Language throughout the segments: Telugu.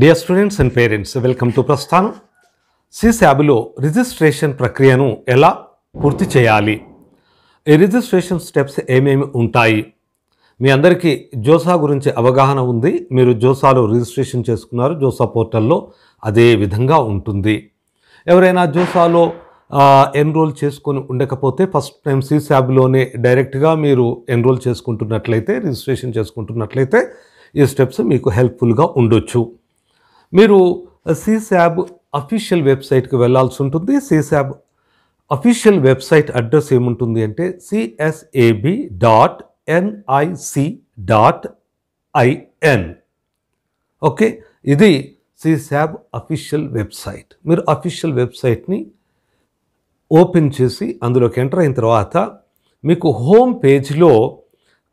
dear students and parents welcome to ప్రస్థానం సి శాబులో రిజిస్ట్రేషన్ ప్రక్రియను ఎలా పూర్తి చేయాలి ఈ రిజిస్ట్రేషన్ స్టెప్స్ ఏమేమి ఉంటాయి మీ అందరికీ జోసా గురించి అవగాహన ఉంది మీరు జోసాలో రిజిస్ట్రేషన్ చేసుకున్నారు జోసా పోర్టల్లో అదే విధంగా ఉంటుంది ఎవరైనా జోసాలో ఎన్రోల్ చేసుకొని ఉండకపోతే ఫస్ట్ టైం సి శాబ్లోనే డైరెక్ట్గా మీరు ఎన్రోల్ చేసుకుంటున్నట్లయితే రిజిస్ట్రేషన్ చేసుకుంటున్నట్లయితే ఈ స్టెప్స్ మీకు హెల్ప్ఫుల్గా ఉండొచ్చు మీరు సిశాబ్ అఫీషియల్ వెబ్సైట్కి వెళ్ళాల్సి ఉంటుంది సిశాబ్ అఫీషియల్ వెబ్సైట్ అడ్రస్ ఏముంటుంది అంటే CSAB dot NIC dot IN okay ఇది సిశాబ్ అఫీషియల్ వెబ్సైట్ మీరు అఫీషియల్ వెబ్సైట్ని ఓపెన్ చేసి అందులోకి ఎంటర్ అయిన తర్వాత మీకు హోమ్ పేజ్లో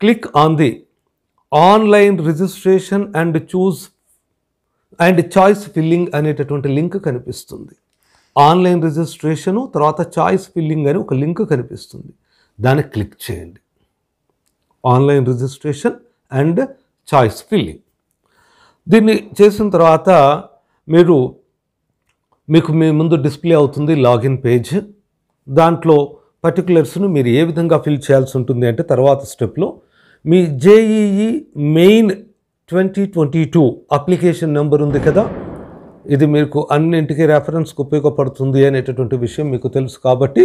click on the online registration and choose and choice filling అనేటటువంటి లింక్ కనిపిస్తుంది ఆన్లైన్ రిజిస్ట్రేషను తర్వాత చాయిస్ ఫిల్లింగ్ అని ఒక లింక్ కనిపిస్తుంది దాన్ని క్లిక్ చేయండి online registration and choice filling దీన్ని చేసిన తర్వాత మీరు మీకు మీ ముందు డిస్ప్లే అవుతుంది లాగిన్ పేజ్ దాంట్లో పర్టికులర్స్ను మీరు ఏ విధంగా ఫిల్ చేయాల్సి ఉంటుంది అంటే తర్వాత స్టెప్లో మీ JEE main twenty twenty two application number ఉంది కదా ఇది మీకు అన్నింటికి రెఫరెన్స్కి ఉపయోగపడుతుంది అనేటటువంటి విషయం మీకు తెలుసు కాబట్టి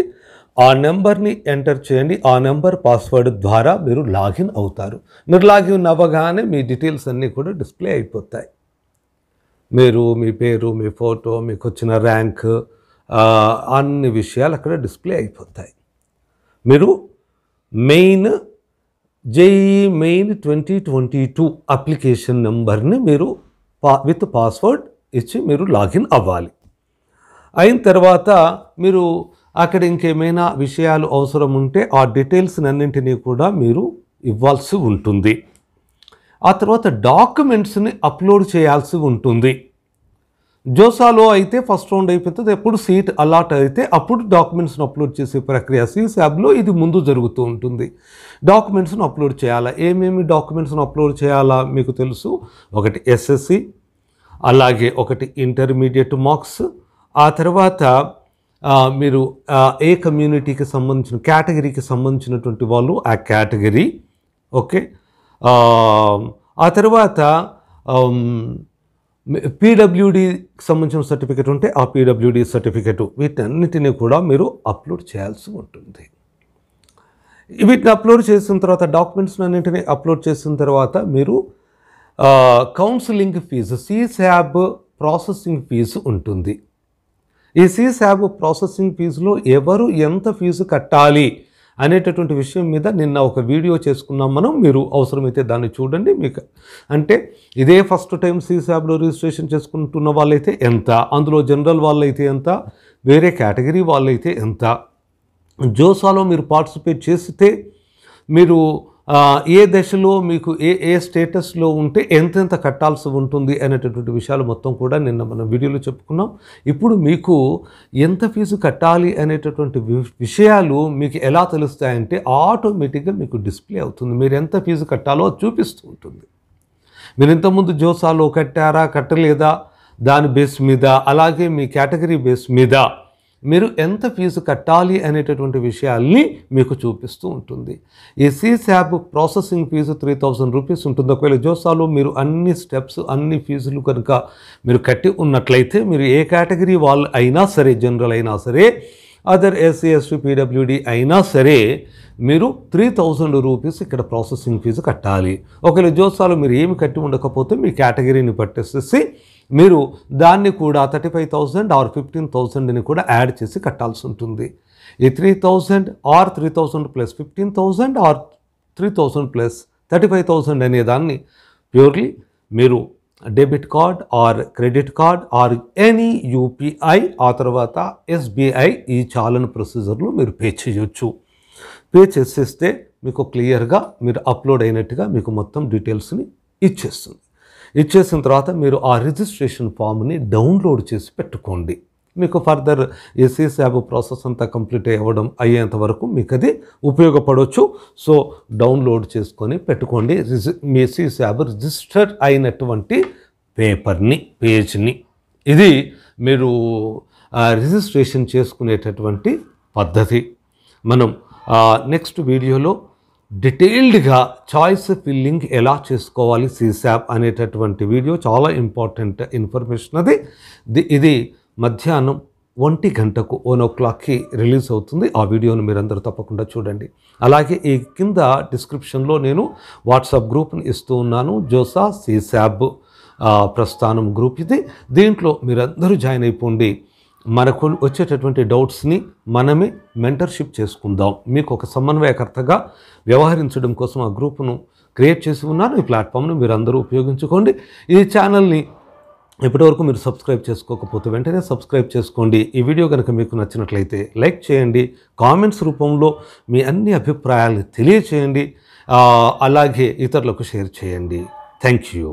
ఆ నెంబర్ని ఎంటర్ చేయండి ఆ నెంబర్ పాస్వర్డ్ ద్వారా మీరు లాగిన్ అవుతారు మీరు లాగిన్ అవ్వగానే మీ డీటెయిల్స్ అన్నీ కూడా డిస్ప్లే అయిపోతాయి మీరు మీ పేరు మీ ఫోటో మీకు వచ్చిన ర్యాంక్ అన్ని విషయాలు అక్కడ డిస్ప్లే అయిపోతాయి మీరు main JEE main twenty twenty two application నెంబర్ని మీరు పా విత్ పాస్వర్డ్ ఇచ్చి మీరు లాగిన్ అవ్వాలి అయిన తర్వాత మీరు అక్కడ ఇంకేమైనా విషయాలు అవసరం ఉంటే ఆ డీటెయిల్స్ అన్నింటినీ కూడా మీరు ఇవ్వాల్సి ఉంటుంది ఆ తర్వాత డాక్యుమెంట్స్ని అప్లోడ్ చేయాల్సి ఉంటుంది జోసాలో అయితే ఫస్ట్ రౌండ్ అయిపోతుంది ఎప్పుడు సీట్ అలాట్ అయితే అప్పుడు డాక్యుమెంట్స్ను అప్లోడ్ చేసే ప్రక్రియ సీసాబ్లో ఇది ముందు జరుగుతూ ఉంటుంది డాక్యుమెంట్స్ను అప్లోడ్ చేయాలా ఏమేమి డాక్యుమెంట్స్ను అప్లోడ్ చేయాలా మీకు తెలుసు ఒకటి ఎస్ఎస్సి అలాగే ఒకటి ఇంటర్మీడియట్ మార్క్స్ ఆ తర్వాత మీరు ఏ కమ్యూనిటీకి సంబంధించిన కేటగిరీకి సంబంధించినటువంటి వాళ్ళు ఆ కేటగిరీ ఓకే ఆ తర్వాత పీడబ్ల్యూడీకి సంబంధించిన సర్టిఫికేట్ ఉంటే ఆ పీడబ్ల్యూడీ సర్టిఫికేట్ వీటన్నిటిని కూడా మీరు అప్లోడ్ చేయాల్సి ఉంటుంది వీటిని అప్లోడ్ చేసిన తర్వాత డాక్యుమెంట్స్ అన్నింటినీ అప్లోడ్ చేసిన తర్వాత మీరు counselling fee CSAB processing fee ఉంటుంది ఈ సీశాబ్ ప్రాసెసింగ్ ఫీజులో ఎవరు ఎంత ఫీజు కట్టాలి అనేటటువంటి విషయం మీద నిన్న ఒక వీడియో చేసుకున్నాం మనం మీరు అవసరమైతే దాన్ని చూడండి మీకు అంటే ఇదే ఫస్ట్ టైం సీసాబ్లో రిజిస్ట్రేషన్ చేసుకుంటున్న వాళ్ళైతే ఎంత అందులో జనరల్ వాళ్ళైతే ఎంత వేరే కేటగిరీ వాళ్ళైతే ఎంత జోసాలో మీరు పార్టిసిపేట్ చేస్తే మీరు ఏ దశలో మీకు ఏ ఏ స్టేటస్లో ఉంటే ఎంతెంత కట్టాల్సి ఉంటుంది అనేటటువంటి విషయాలు మొత్తం కూడా నిన్న మనం వీడియోలో చెప్పుకున్నాం ఇప్పుడు మీకు ఎంత ఫీజు కట్టాలి అనేటటువంటి విషయాలు మీకు ఎలా తెలుస్తాయంటే ఆటోమేటిక్గా మీకు డిస్ప్లే అవుతుంది మీరు ఎంత ఫీజు కట్టాలో చూపిస్తూ ఉంటుంది మీరు ఇంతకుముందు జోసాలో కట్టారా కట్టలేదా దాని బేస్ మీద అలాగే మీ కేటగిరీ బేస్ మీద మీరు ఎంత ఫీజు కట్టాలి అనేటటువంటి విషయాల్ని మీకు చూపిస్తూ ఉంటుంది ఈ శాబ్ processing fee three thousand rupees ఉంటుంది ఒకవేళ జోసాలో మీరు అన్ని స్టెప్స్ అన్ని ఫీజులు కనుక మీరు కట్టి ఉన్నట్లయితే మీరు ఏ కేటగిరీ వాళ్ళు అయినా సరే జనరల్ అయినా సరే అదర్ ఎస్సీ ఎస్టీ పీడబ్ల్యూడి అయినా సరే మీరు త్రీ థౌజండ్ రూపీస్ ఇక్కడ ప్రాసెసింగ్ ఫీజు కట్టాలి ఒకవేళ జోసాలు మీరు ఏమి కట్టి ఉండకపోతే మీ కేటగిరీని పట్టేసేసి మీరు దాన్ని కూడా thirty five thousand or fifteen థౌజండ్ని కూడా యాడ్ చేసి కట్టాల్సి ఉంటుంది ఈ three thousand or three thousand plus fifteen thousand or three thousand plus thirty five thousand అనే దాన్ని ప్యూర్లీ మీరు debit card or credit card or any UPI ఆ తర్వాత ఎస్బీఐ ఈ చాలని ప్రొసీజర్లో మీరు పే చేయొచ్చు పే చేసేస్తే మీకు క్లియర్గా మీరు అప్లోడ్ అయినట్టుగా మీకు మొత్తం డీటెయిల్స్ని ఇచ్చేస్తుంది ఇచ్చేసిన తర్వాత మీరు ఆ రిజిస్ట్రేషన్ ఫామ్ని డౌన్లోడ్ చేసి పెట్టుకోండి మీకు ఫర్దర్ ఎస్సీ యాబ్ ప్రాసెస్ అంతా కంప్లీట్ అవ్వడం అయ్యేంత వరకు మీకు అది ఉపయోగపడవచ్చు సో డౌన్లోడ్ చేసుకొని పెట్టుకోండి రిజి మీ ఎస్సీ యాబ్ రిజిస్టర్ అయినటువంటి పేపర్ని పేజ్ని ఇది మీరు రిజిస్ట్రేషన్ చేసుకునేటటువంటి పద్ధతి మనం నెక్స్ట్ వీడియోలో డీటెయిల్డ్గా చాయిస్ ఫిల్లింగ్ ఎలా చేసుకోవాలి సీసాప్ అనేటటువంటి వీడియో చాలా ఇంపార్టెంట్ ఇన్ఫర్మేషన్ అది ఇది మధ్యాహ్నం ఒంటి గంటకు వన్ ఓ క్లాక్కి రిలీజ్ అవుతుంది ఆ వీడియోను మీరందరూ తప్పకుండా చూడండి అలాగే ఈ కింద డిస్క్రిప్షన్లో నేను వాట్సాప్ గ్రూప్ని ఇస్తూ ఉన్నాను జోసా సీసాబ్ ప్రస్థానం గ్రూప్ ఇది దీంట్లో మీరందరూ జాయిన్ అయిపోండి మనకు వచ్చేటటువంటి డౌట్స్ని మనమే మెంటర్షిప్ చేసుకుందాం మీకు ఒక సమన్వయకర్తగా వ్యవహరించడం కోసం ఆ గ్రూప్ను క్రియేట్ చేసి ఉన్నాను ఈ ప్లాట్ఫామ్ను మీరు అందరూ ఉపయోగించుకోండి ఈ ఛానల్ని ఇప్పటివరకు మీరు సబ్స్క్రైబ్ చేసుకోకపోతే వెంటనే సబ్స్క్రైబ్ చేసుకోండి ఈ వీడియో కనుక మీకు నచ్చినట్లయితే లైక్ చేయండి కామెంట్స్ రూపంలో మీ అన్ని అభిప్రాయాలను తెలియచేయండి అలాగే ఇతరులకు షేర్ చేయండి థ్యాంక్ యూ